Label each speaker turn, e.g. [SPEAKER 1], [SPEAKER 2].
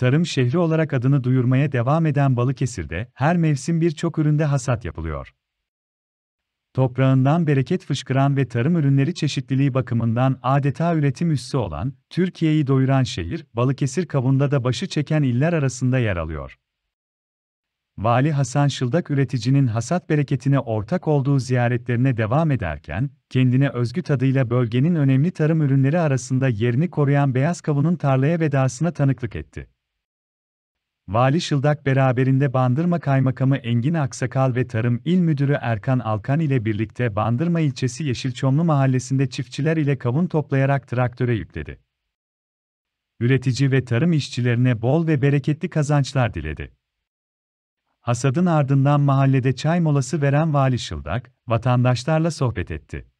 [SPEAKER 1] Tarım şehri olarak adını duyurmaya devam eden Balıkesir'de her mevsim birçok üründe hasat yapılıyor. Toprağından bereket fışkıran ve tarım ürünleri çeşitliliği bakımından adeta üretim üssü olan, Türkiye'yi doyuran şehir, Balıkesir kavunda da başı çeken iller arasında yer alıyor. Vali Hasan Şıldak üreticinin hasat bereketine ortak olduğu ziyaretlerine devam ederken, kendine özgü tadıyla bölgenin önemli tarım ürünleri arasında yerini koruyan beyaz kavunun tarlaya vedasına tanıklık etti. Vali Şıldak beraberinde Bandırma Kaymakamı Engin Aksakal ve Tarım İl Müdürü Erkan Alkan ile birlikte Bandırma ilçesi Yeşilçomlu mahallesinde çiftçiler ile kavun toplayarak traktöre yükledi. Üretici ve tarım işçilerine bol ve bereketli kazançlar diledi. Hasadın ardından mahallede çay molası veren Vali Şıldak, vatandaşlarla sohbet etti.